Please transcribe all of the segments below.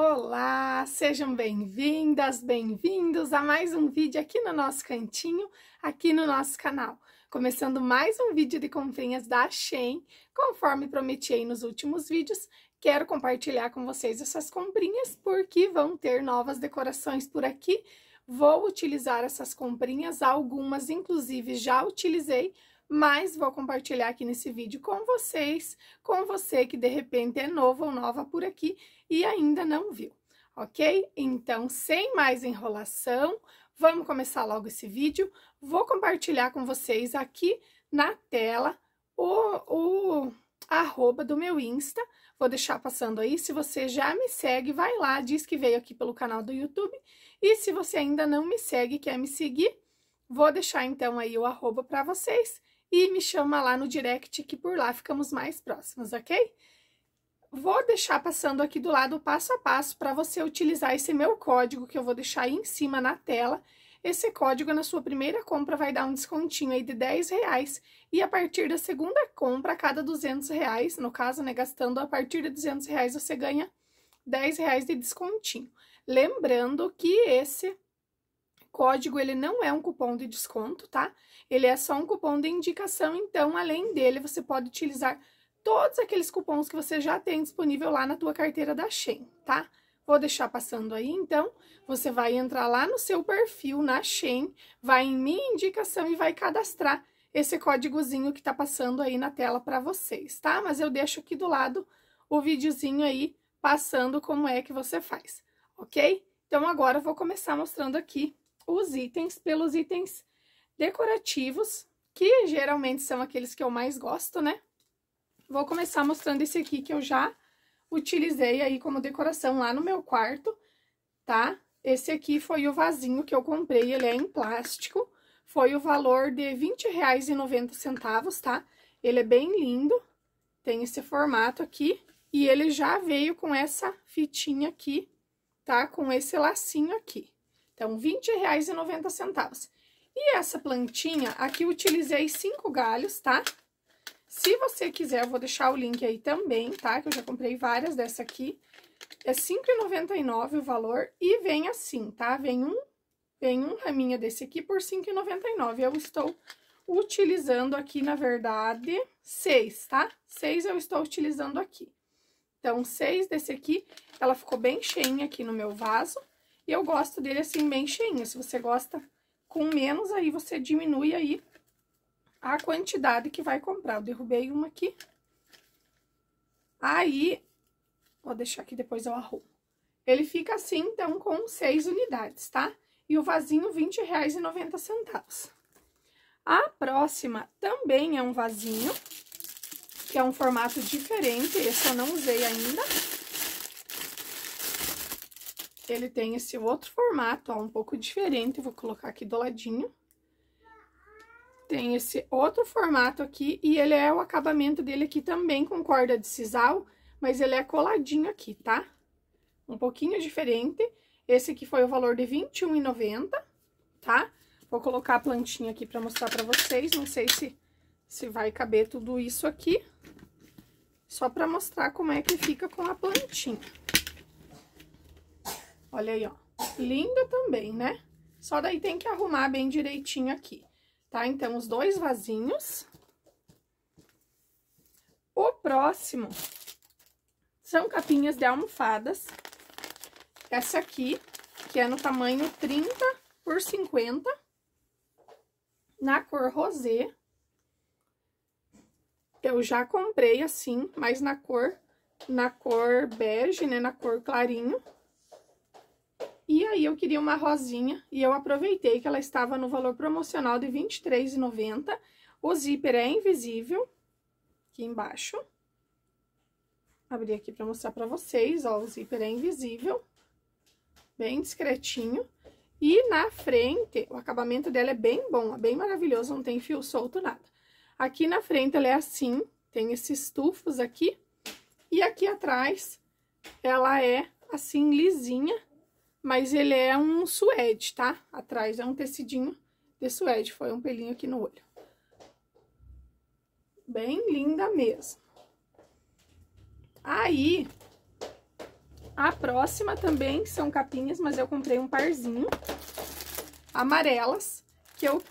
Olá, sejam bem-vindas, bem-vindos a mais um vídeo aqui no nosso cantinho, aqui no nosso canal. Começando mais um vídeo de comprinhas da Shein, conforme prometi aí nos últimos vídeos, quero compartilhar com vocês essas comprinhas, porque vão ter novas decorações por aqui. Vou utilizar essas comprinhas, algumas inclusive já utilizei, mas vou compartilhar aqui nesse vídeo com vocês, com você que de repente é novo ou nova por aqui e ainda não viu, ok? Então, sem mais enrolação, vamos começar logo esse vídeo. Vou compartilhar com vocês aqui na tela o, o arroba do meu Insta, Vou deixar passando aí. Se você já me segue, vai lá, diz que veio aqui pelo canal do YouTube. E se você ainda não me segue, quer me seguir, vou deixar então aí o arroba para vocês e me chama lá no direct que por lá ficamos mais próximos, ok? Vou deixar passando aqui do lado passo a passo para você utilizar esse meu código que eu vou deixar aí em cima na tela. Esse código na sua primeira compra vai dar um descontinho aí de 10 reais e a partir da segunda compra, a cada 200 reais, no caso, né, gastando a partir de 200 reais, você ganha 10 reais de descontinho. Lembrando que esse Código, ele não é um cupom de desconto, tá? Ele é só um cupom de indicação, então, além dele, você pode utilizar todos aqueles cupons que você já tem disponível lá na tua carteira da Shen, tá? Vou deixar passando aí, então, você vai entrar lá no seu perfil, na Shen, vai em minha indicação e vai cadastrar esse códigozinho que tá passando aí na tela para vocês, tá? Mas eu deixo aqui do lado o videozinho aí passando como é que você faz, ok? Então, agora eu vou começar mostrando aqui os itens pelos itens decorativos, que geralmente são aqueles que eu mais gosto, né? Vou começar mostrando esse aqui que eu já utilizei aí como decoração lá no meu quarto, tá? Esse aqui foi o vasinho que eu comprei, ele é em plástico, foi o valor de R$ 20,90, tá? Ele é bem lindo, tem esse formato aqui, e ele já veio com essa fitinha aqui, tá? Com esse lacinho aqui. Então, R$ 20,90. E essa plantinha, aqui utilizei cinco galhos, tá? Se você quiser, eu vou deixar o link aí também, tá? Que eu já comprei várias dessa aqui. É R$ 5,99 o valor e vem assim, tá? Vem um, vem um raminho desse aqui por R$ 5,99. Eu estou utilizando aqui, na verdade, seis, tá? Seis eu estou utilizando aqui. Então, seis desse aqui, ela ficou bem cheinha aqui no meu vaso e Eu gosto dele assim, bem cheinho. Se você gosta com menos, aí você diminui aí a quantidade que vai comprar. Eu derrubei uma aqui. Aí, vou deixar aqui, depois eu arrumo. Ele fica assim, então, com seis unidades, tá? E o vasinho, R$ 20,90. A próxima também é um vasinho, que é um formato diferente, esse eu não usei ainda. Ele tem esse outro formato, ó, um pouco diferente, vou colocar aqui do ladinho. Tem esse outro formato aqui e ele é o acabamento dele aqui também com corda de sisal, mas ele é coladinho aqui, tá? Um pouquinho diferente. Esse aqui foi o valor de 21,90, tá? Vou colocar a plantinha aqui pra mostrar pra vocês, não sei se, se vai caber tudo isso aqui. Só pra mostrar como é que fica com a plantinha. Olha aí, ó. Linda também, né? Só daí tem que arrumar bem direitinho aqui, tá? Então, os dois vasinhos. O próximo são capinhas de almofadas. Essa aqui, que é no tamanho 30 por 50, na cor rosé. Eu já comprei assim, mas na cor, na cor bege, né, na cor clarinho. E aí eu queria uma rosinha e eu aproveitei que ela estava no valor promocional de R$ 23,90. O zíper é invisível, aqui embaixo. Abri aqui para mostrar para vocês, ó, o zíper é invisível, bem discretinho. E na frente, o acabamento dela é bem bom, é bem maravilhoso, não tem fio solto, nada. Aqui na frente ela é assim, tem esses tufos aqui. E aqui atrás ela é assim, lisinha mas ele é um suede, tá? Atrás é um tecidinho de suede, foi um pelinho aqui no olho. Bem linda mesmo. Aí, a próxima também são capinhas, mas eu comprei um parzinho, amarelas, que eu,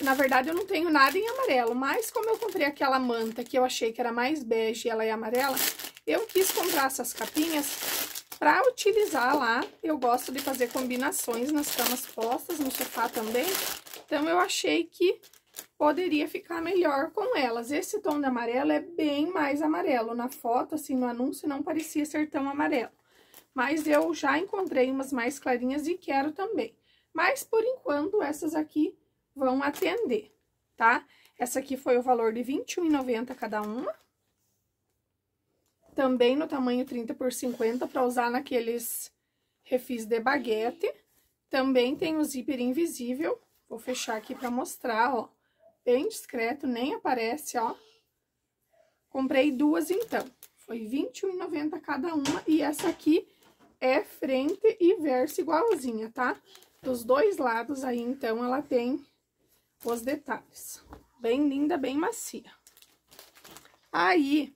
na verdade, eu não tenho nada em amarelo, mas como eu comprei aquela manta que eu achei que era mais bege e ela é amarela, eu quis comprar essas capinhas para utilizar lá, eu gosto de fazer combinações nas camas postas, no sofá também. Então, eu achei que poderia ficar melhor com elas. Esse tom de amarelo é bem mais amarelo. Na foto, assim, no anúncio, não parecia ser tão amarelo. Mas eu já encontrei umas mais clarinhas e quero também. Mas, por enquanto, essas aqui vão atender, tá? Essa aqui foi o valor de 21,90 cada uma também no tamanho 30 por 50 para usar naqueles refis de baguete. Também tem o zíper invisível, vou fechar aqui para mostrar, ó, bem discreto, nem aparece, ó. Comprei duas então, foi 21,90 cada uma e essa aqui é frente e verso igualzinha, tá? Dos dois lados aí, então, ela tem os detalhes. Bem linda, bem macia. Aí,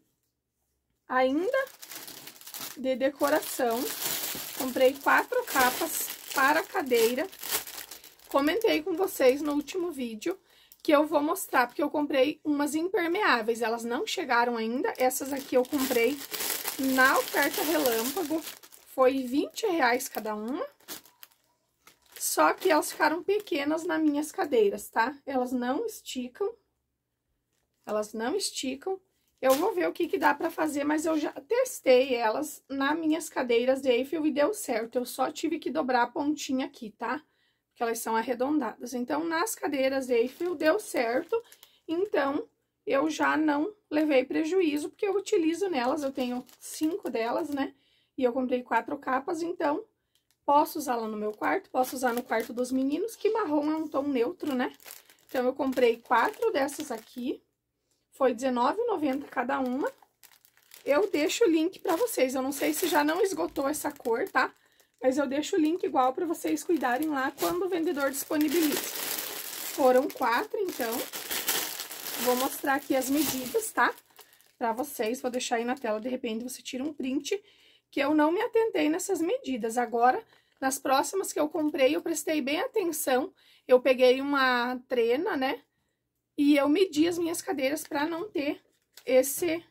ainda de decoração. Comprei quatro capas para cadeira. Comentei com vocês no último vídeo que eu vou mostrar, porque eu comprei umas impermeáveis. Elas não chegaram ainda. Essas aqui eu comprei na oferta relâmpago. Foi 20 reais cada uma. Só que elas ficaram pequenas nas minhas cadeiras, tá? Elas não esticam. Elas não esticam. Eu vou ver o que, que dá para fazer, mas eu já testei elas nas minhas cadeiras de Eiffel e deu certo. Eu só tive que dobrar a pontinha aqui, tá? Porque elas são arredondadas. Então, nas cadeiras de Eiffel deu certo, então eu já não levei prejuízo, porque eu utilizo nelas, eu tenho cinco delas, né? E eu comprei quatro capas, então posso usá-la no meu quarto, posso usar no quarto dos meninos, que marrom é um tom neutro, né? Então, eu comprei quatro dessas aqui, foi R$19,90 cada uma. Eu deixo o link para vocês. Eu não sei se já não esgotou essa cor, tá? Mas eu deixo o link igual para vocês cuidarem lá quando o vendedor disponibiliza. Foram quatro, então. Vou mostrar aqui as medidas, tá? Para vocês, vou deixar aí na tela, de repente você tira um print, que eu não me atentei nessas medidas. Agora, nas próximas que eu comprei, eu prestei bem atenção. Eu peguei uma trena, né? E eu medi as minhas cadeiras para não ter esse,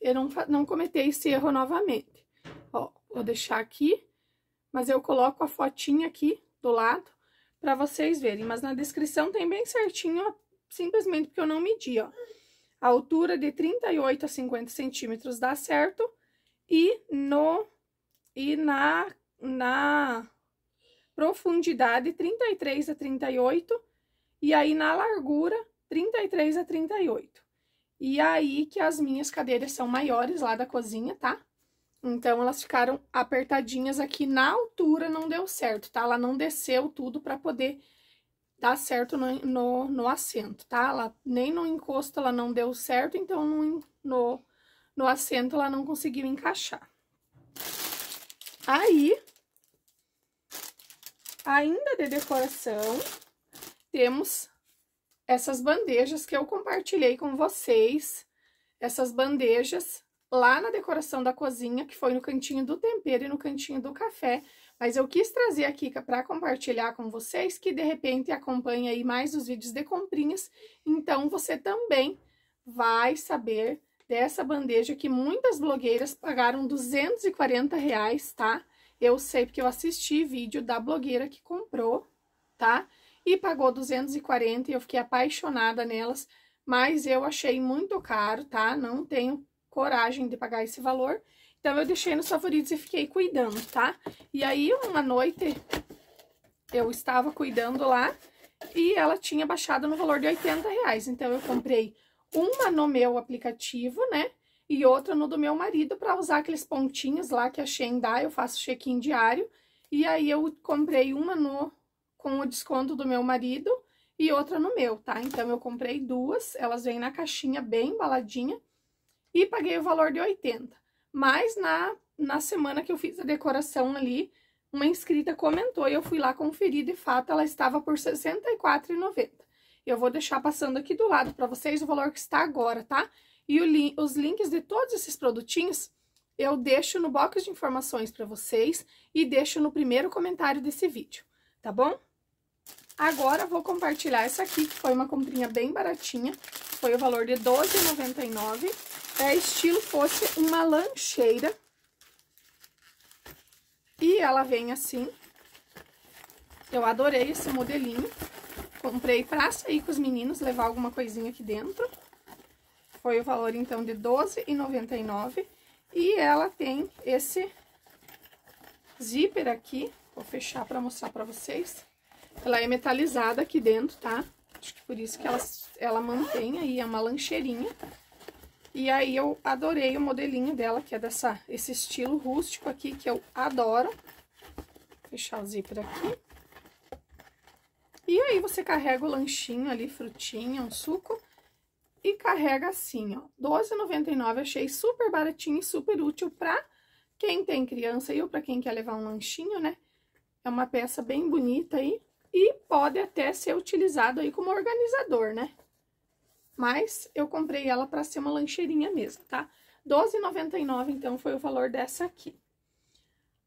eu não, não cometer esse erro novamente. Ó, vou deixar aqui, mas eu coloco a fotinha aqui do lado para vocês verem. Mas na descrição tem bem certinho, simplesmente porque eu não medi, ó. A altura de 38 a 50 centímetros dá certo. E no e na, na profundidade 33 a 38. E aí, na largura, 33 a 38. E é aí que as minhas cadeiras são maiores lá da cozinha, tá? Então, elas ficaram apertadinhas aqui na altura, não deu certo, tá? Ela não desceu tudo para poder dar certo no, no, no, assento, tá? Ela, nem no encosto ela não deu certo, então no, no, no assento ela não conseguiu encaixar. Aí, ainda de decoração, temos essas bandejas que eu compartilhei com vocês, essas bandejas lá na decoração da cozinha, que foi no cantinho do tempero e no cantinho do café, mas eu quis trazer aqui para compartilhar com vocês que de repente acompanha aí mais os vídeos de comprinhas, então você também vai saber dessa bandeja que muitas blogueiras pagaram 240 reais, tá? Eu sei porque eu assisti vídeo da blogueira que comprou, tá? e pagou 240 e eu fiquei apaixonada nelas, mas eu achei muito caro, tá? Não tenho coragem de pagar esse valor. Então, eu deixei nos favoritos e fiquei cuidando, tá? E aí, uma noite, eu estava cuidando lá e ela tinha baixado no valor de 80 reais. Então, eu comprei uma no meu aplicativo, né? E outra no do meu marido para usar aqueles pontinhos lá que a Shein dá, eu faço check-in diário. E aí, eu comprei uma no com o desconto do meu marido e outra no meu, tá? Então, eu comprei duas, elas vêm na caixinha bem embaladinha e paguei o valor de 80. Mas na, na semana que eu fiz a decoração ali, uma inscrita comentou e eu fui lá conferir, de fato, ela estava por R$ 64,90. Eu vou deixar passando aqui do lado para vocês o valor que está agora, tá? E li os links de todos esses produtinhos eu deixo no box de informações para vocês e deixo no primeiro comentário desse vídeo, tá bom? Agora, vou compartilhar essa aqui, que foi uma comprinha bem baratinha. Foi o valor de R$12,99. É estilo fosse uma lancheira. E ela vem assim. Eu adorei esse modelinho. Comprei pra sair com os meninos, levar alguma coisinha aqui dentro. Foi o valor, então, de R$12,99. E ela tem esse zíper aqui. Vou fechar pra mostrar pra vocês. Ela é metalizada aqui dentro, tá? Acho que por isso que ela, ela mantém aí, é uma lancheirinha. E aí, eu adorei o modelinho dela, que é dessa, esse estilo rústico aqui, que eu adoro. Fechar o zíper aqui. E aí, você carrega o lanchinho ali, frutinha, um suco. E carrega assim, ó, R$12,99, achei super baratinho e super útil pra quem tem criança e ou pra quem quer levar um lanchinho, né? É uma peça bem bonita aí e pode até ser utilizado aí como organizador, né? Mas eu comprei ela para ser uma lancheirinha mesmo, tá? R$12,99, então, foi o valor dessa aqui.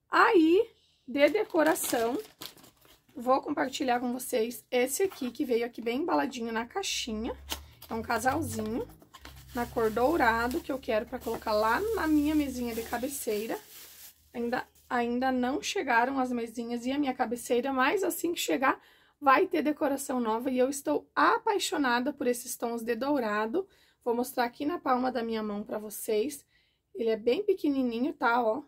Aí, de decoração, vou compartilhar com vocês esse aqui, que veio aqui bem embaladinho na caixinha. É um casalzinho, na cor dourado, que eu quero para colocar lá na minha mesinha de cabeceira. Ainda ainda não chegaram as mesinhas e a minha cabeceira, mas assim que chegar vai ter decoração nova e eu estou apaixonada por esses tons de dourado. Vou mostrar aqui na palma da minha mão para vocês. Ele é bem pequenininho, tá, ó?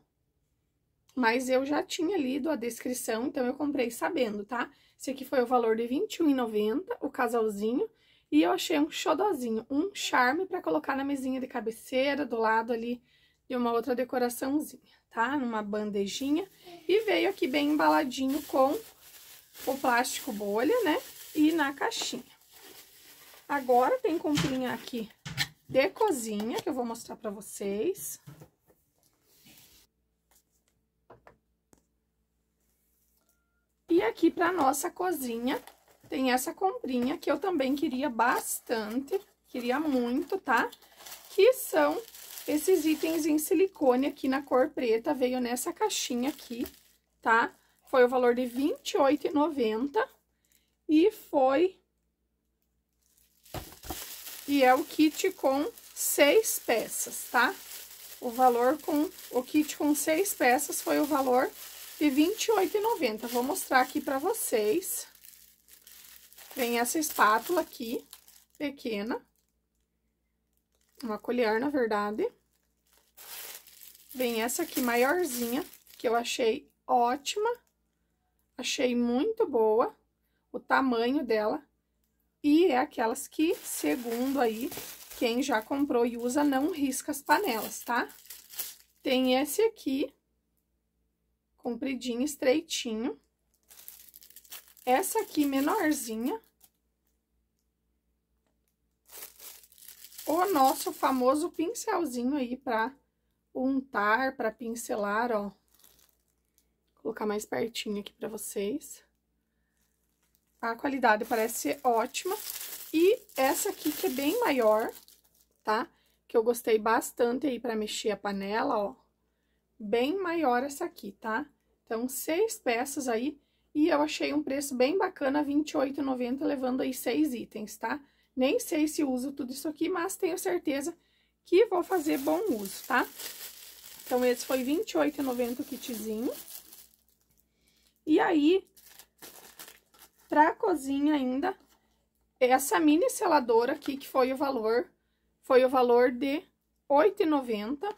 Mas eu já tinha lido a descrição, então eu comprei sabendo, tá? Esse aqui foi o valor de 21,90, o casalzinho. E eu achei um xodozinho, um charme para colocar na mesinha de cabeceira, do lado ali e uma outra decoraçãozinha, tá? Numa bandejinha. E veio aqui bem embaladinho com o plástico bolha, né? E na caixinha. Agora tem comprinha aqui de cozinha, que eu vou mostrar pra vocês. E aqui pra nossa cozinha tem essa comprinha que eu também queria bastante, queria muito, tá? Que são esses itens em silicone aqui na cor preta veio nessa caixinha aqui, tá? Foi o valor de R$ 28,90 e foi... E é o kit com seis peças, tá? O valor com... O kit com seis peças foi o valor de R$ 28,90. Vou mostrar aqui pra vocês. Vem essa espátula aqui, pequena uma colher, na verdade. Vem essa aqui maiorzinha, que eu achei ótima. Achei muito boa o tamanho dela. E é aquelas que, segundo aí, quem já comprou e usa, não risca as panelas, tá? Tem esse aqui, compridinho, estreitinho. Essa aqui menorzinha, o nosso famoso pincelzinho aí pra untar, pra pincelar, ó. Vou colocar mais pertinho aqui pra vocês. A qualidade parece ser ótima. E essa aqui que é bem maior, tá? Que eu gostei bastante aí pra mexer a panela, ó. Bem maior essa aqui, tá? Então, seis peças aí. E eu achei um preço bem bacana, R$28,90, levando aí seis itens, tá? Nem sei se uso tudo isso aqui, mas tenho certeza que vou fazer bom uso, tá? Então, esse foi R$28,90 o kitzinho. E aí, pra cozinha ainda, essa mini seladora aqui, que foi o valor, foi o valor de R$8,90. 8,90.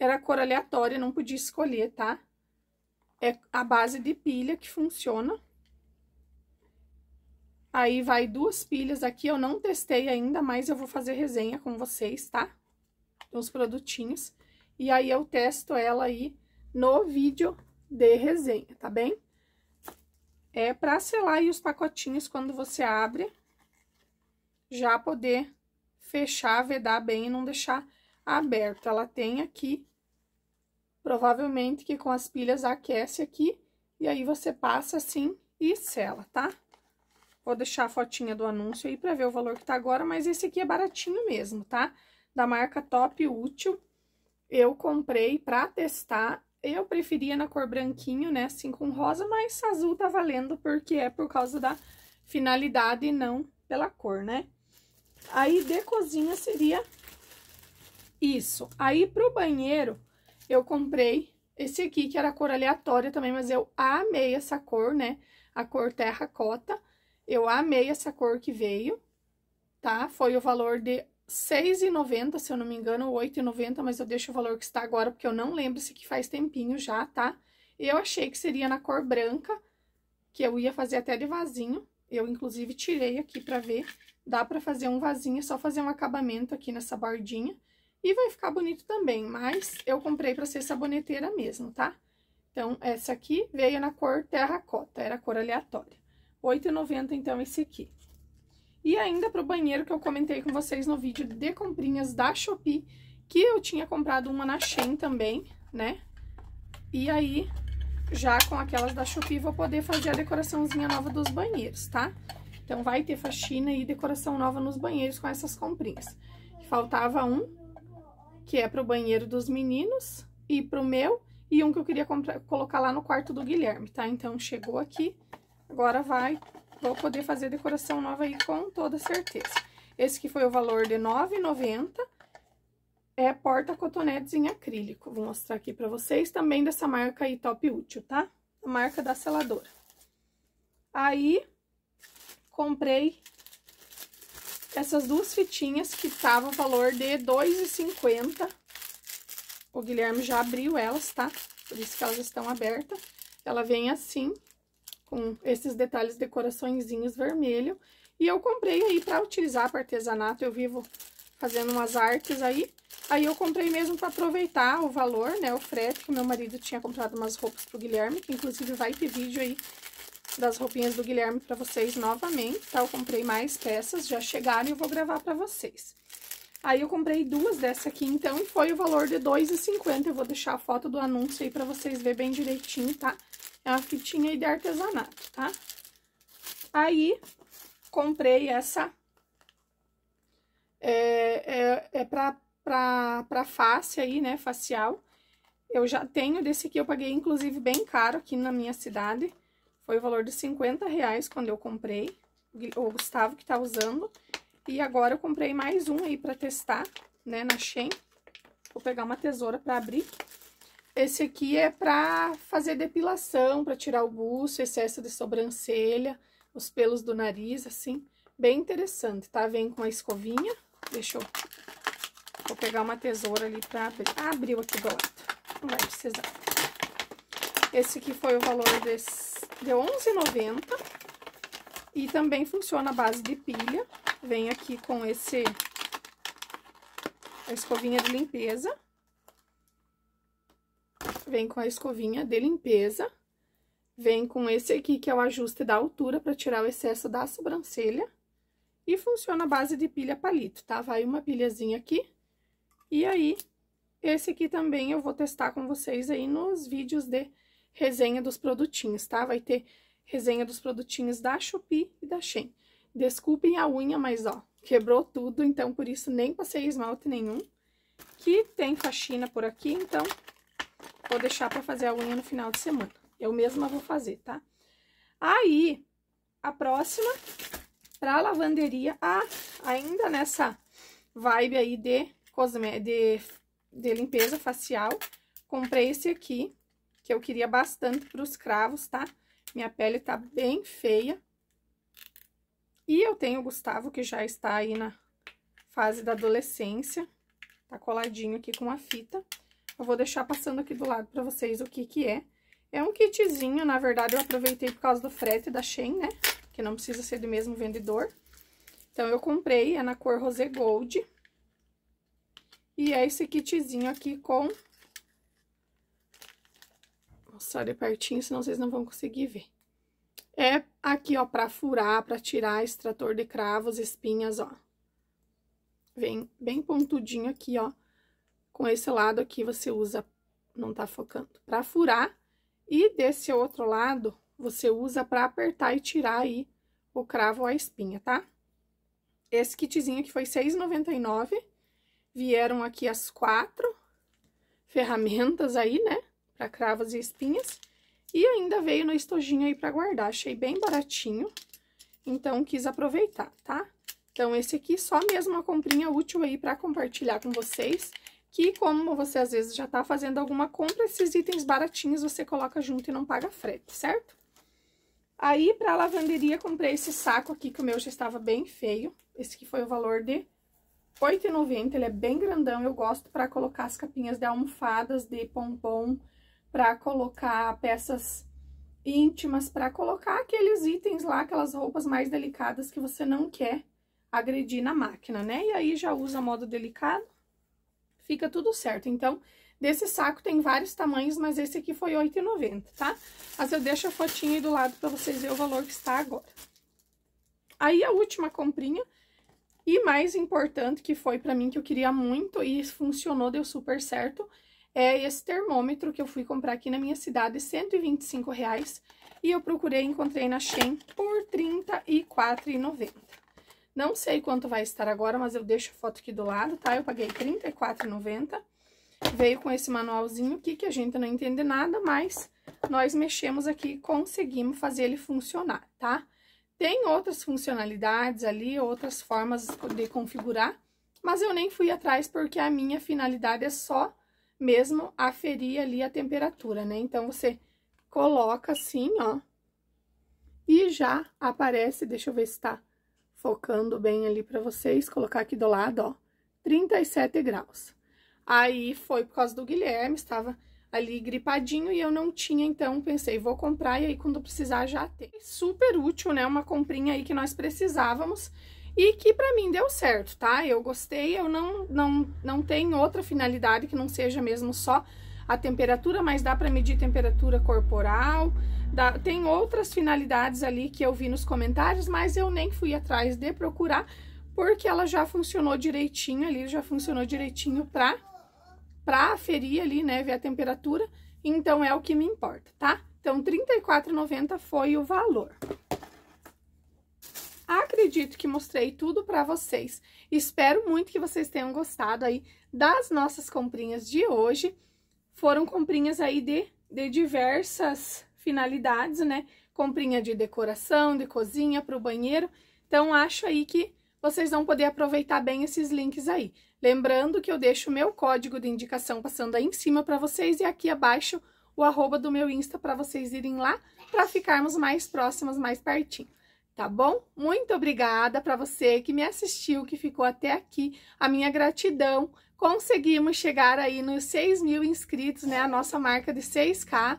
Era cor aleatória, não podia escolher, tá? É a base de pilha que funciona. Aí vai duas pilhas aqui, eu não testei ainda, mas eu vou fazer resenha com vocês, tá? Os produtinhos. E aí eu testo ela aí no vídeo de resenha, tá bem? É pra selar aí os pacotinhos quando você abre, já poder fechar, vedar bem e não deixar aberto. Ela tem aqui, provavelmente que com as pilhas aquece aqui, e aí você passa assim e sela, tá? Tá? Vou deixar a fotinha do anúncio aí pra ver o valor que tá agora, mas esse aqui é baratinho mesmo, tá? Da marca Top Útil. Eu comprei pra testar. Eu preferia na cor branquinho, né? Assim com rosa, mas azul tá valendo porque é por causa da finalidade e não pela cor, né? Aí de cozinha seria isso. Aí pro banheiro eu comprei esse aqui, que era a cor aleatória também, mas eu amei essa cor, né? A cor terracota. Eu amei essa cor que veio, tá? Foi o valor de R$6,90, se eu não me engano, R$ 8,90, mas eu deixo o valor que está agora, porque eu não lembro se que faz tempinho já, tá? Eu achei que seria na cor branca, que eu ia fazer até de vasinho. Eu, inclusive, tirei aqui pra ver. Dá pra fazer um vasinho, é só fazer um acabamento aqui nessa bordinha. E vai ficar bonito também, mas eu comprei pra ser saboneteira mesmo, tá? Então, essa aqui veio na cor terracota, era a cor aleatória. 8,90 então esse aqui. E ainda para o banheiro que eu comentei com vocês no vídeo de comprinhas da Shopee, que eu tinha comprado uma na Shein também, né? E aí, já com aquelas da Shopee, vou poder fazer a decoraçãozinha nova dos banheiros, tá? Então, vai ter faxina e decoração nova nos banheiros com essas comprinhas. Faltava um, que é para o banheiro dos meninos e para o meu, e um que eu queria colocar lá no quarto do Guilherme, tá? Então, chegou aqui Agora vai, vou poder fazer decoração nova aí com toda certeza. Esse que foi o valor de R$ 9,90, é porta cotonetes em acrílico. Vou mostrar aqui pra vocês, também dessa marca aí, Top Útil, tá? A marca da seladora. Aí, comprei essas duas fitinhas que tava o valor de R$ 2,50. O Guilherme já abriu elas, tá? Por isso que elas estão abertas. Ela vem assim, com esses detalhes decoraçõezinhos vermelho. E eu comprei aí para utilizar para artesanato, eu vivo fazendo umas artes aí. Aí eu comprei mesmo para aproveitar o valor, né, o frete, que meu marido tinha comprado umas roupas pro Guilherme, que inclusive vai ter vídeo aí das roupinhas do Guilherme para vocês novamente, tá? Eu comprei mais peças, já chegaram e eu vou gravar para vocês. Aí eu comprei duas dessa aqui, então, e foi o valor de R$2,50. Eu vou deixar a foto do anúncio aí para vocês verem bem direitinho, tá? É uma fitinha aí de artesanato, tá? Aí, comprei essa... É, é, é pra, pra, pra face aí, né? Facial. Eu já tenho desse aqui, eu paguei, inclusive, bem caro aqui na minha cidade. Foi o valor de 50 reais quando eu comprei. O Gustavo que tá usando. E agora eu comprei mais um aí pra testar, né, na Shein. Vou pegar uma tesoura pra abrir. Esse aqui é para fazer depilação, para tirar o buço, excesso de sobrancelha, os pelos do nariz, assim. Bem interessante, tá? Vem com a escovinha. Deixa eu... Vou pegar uma tesoura ali para abrir. Ah, abriu aqui do lado. Não vai precisar. Esse aqui foi o valor desse, de R$11,90. E também funciona a base de pilha. Vem aqui com esse... A escovinha de limpeza vem com a escovinha de limpeza, vem com esse aqui, que é o ajuste da altura para tirar o excesso da sobrancelha, e funciona a base de pilha palito, tá? Vai uma pilhazinha aqui, e aí, esse aqui também eu vou testar com vocês aí nos vídeos de resenha dos produtinhos, tá? Vai ter resenha dos produtinhos da Shopee e da Shein. Desculpem a unha, mas ó, quebrou tudo, então por isso nem passei esmalte nenhum. Que tem faxina por aqui, então Vou deixar pra fazer a unha no final de semana. Eu mesma vou fazer, tá? Aí, a próxima, pra lavanderia, ah, ainda nessa vibe aí de, cosme... de, de limpeza facial, comprei esse aqui, que eu queria bastante pros cravos, tá? Minha pele tá bem feia. E eu tenho o Gustavo, que já está aí na fase da adolescência, tá coladinho aqui com a fita. Eu vou deixar passando aqui do lado pra vocês o que que é. É um kitzinho, na verdade, eu aproveitei por causa do frete da Shein, né? Que não precisa ser do mesmo vendedor. Então, eu comprei, é na cor Rosé Gold. E é esse kitzinho aqui com... Vou mostrar de pertinho, senão vocês não vão conseguir ver. É aqui, ó, pra furar, pra tirar extrator de cravos, espinhas, ó. Vem bem pontudinho aqui, ó. Com esse lado aqui, você usa, não tá focando, pra furar. E desse outro lado, você usa pra apertar e tirar aí o cravo ou a espinha, tá? Esse kitzinho aqui foi R$6,99. Vieram aqui as quatro ferramentas aí, né? Pra cravos e espinhas. E ainda veio no estojinho aí pra guardar. Achei bem baratinho. Então, quis aproveitar, tá? Então, esse aqui só mesmo uma comprinha útil aí pra compartilhar com vocês que como você às vezes já está fazendo alguma compra, esses itens baratinhos você coloca junto e não paga frete, certo? Aí, para lavanderia, comprei esse saco aqui, que o meu já estava bem feio. Esse aqui foi o valor de R$8,90, ele é bem grandão, eu gosto para colocar as capinhas de almofadas, de pompom, para colocar peças íntimas, para colocar aqueles itens lá, aquelas roupas mais delicadas que você não quer agredir na máquina, né? E aí já usa modo delicado fica tudo certo. Então, desse saco tem vários tamanhos, mas esse aqui foi R$ 8,90, tá? Mas eu deixo a fotinha aí do lado para vocês verem o valor que está agora. Aí, a última comprinha, e mais importante, que foi para mim, que eu queria muito e funcionou, deu super certo, é esse termômetro que eu fui comprar aqui na minha cidade, R$ 125,00. E eu procurei, encontrei na Shein por R$34,90. Não sei quanto vai estar agora, mas eu deixo a foto aqui do lado, tá? Eu paguei R$34,90. Veio com esse manualzinho aqui, que a gente não entende nada, mas nós mexemos aqui e conseguimos fazer ele funcionar, tá? Tem outras funcionalidades ali, outras formas de configurar, mas eu nem fui atrás porque a minha finalidade é só mesmo aferir ali a temperatura, né? Então, você coloca assim, ó, e já aparece, deixa eu ver se tá focando bem ali para vocês, colocar aqui do lado, ó, 37 graus. Aí foi por causa do Guilherme, estava ali gripadinho e eu não tinha, então pensei, vou comprar e aí quando precisar já tem. Super útil, né? Uma comprinha aí que nós precisávamos e que para mim deu certo, tá? Eu gostei, eu não, não, não tenho outra finalidade que não seja mesmo só a temperatura, mas dá para medir temperatura corporal, da, tem outras finalidades ali que eu vi nos comentários, mas eu nem fui atrás de procurar, porque ela já funcionou direitinho ali, já funcionou direitinho pra, pra aferir ali, né, ver a temperatura. Então, é o que me importa, tá? Então, R$34,90 foi o valor. Acredito que mostrei tudo para vocês. Espero muito que vocês tenham gostado aí das nossas comprinhas de hoje. Foram comprinhas aí de, de diversas finalidades, né? Comprinha de decoração, de cozinha para o banheiro. Então, acho aí que vocês vão poder aproveitar bem esses links aí. Lembrando que eu deixo o meu código de indicação passando aí em cima para vocês e aqui abaixo o arroba do meu Insta para vocês irem lá para ficarmos mais próximos, mais pertinho. Tá bom? Muito obrigada para você que me assistiu, que ficou até aqui. A minha gratidão. Conseguimos chegar aí nos 6 mil inscritos, né? A nossa marca de 6K.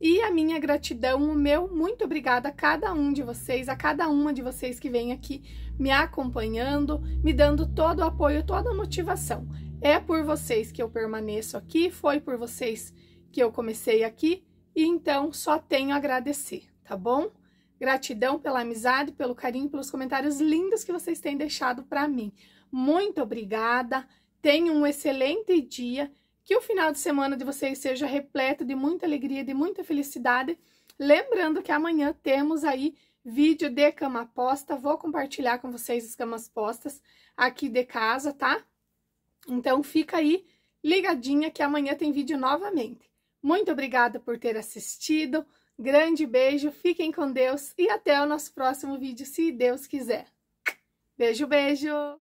E a minha gratidão, o meu muito obrigada a cada um de vocês, a cada uma de vocês que vem aqui me acompanhando, me dando todo o apoio, toda a motivação. É por vocês que eu permaneço aqui, foi por vocês que eu comecei aqui, e então só tenho a agradecer, tá bom? Gratidão pela amizade, pelo carinho, pelos comentários lindos que vocês têm deixado para mim. Muito obrigada. Tenham um excelente dia que o final de semana de vocês seja repleto de muita alegria, de muita felicidade. Lembrando que amanhã temos aí vídeo de cama posta. Vou compartilhar com vocês as camas postas aqui de casa, tá? Então fica aí ligadinha que amanhã tem vídeo novamente. Muito obrigada por ter assistido. Grande beijo, fiquem com Deus e até o nosso próximo vídeo, se Deus quiser. Beijo, beijo!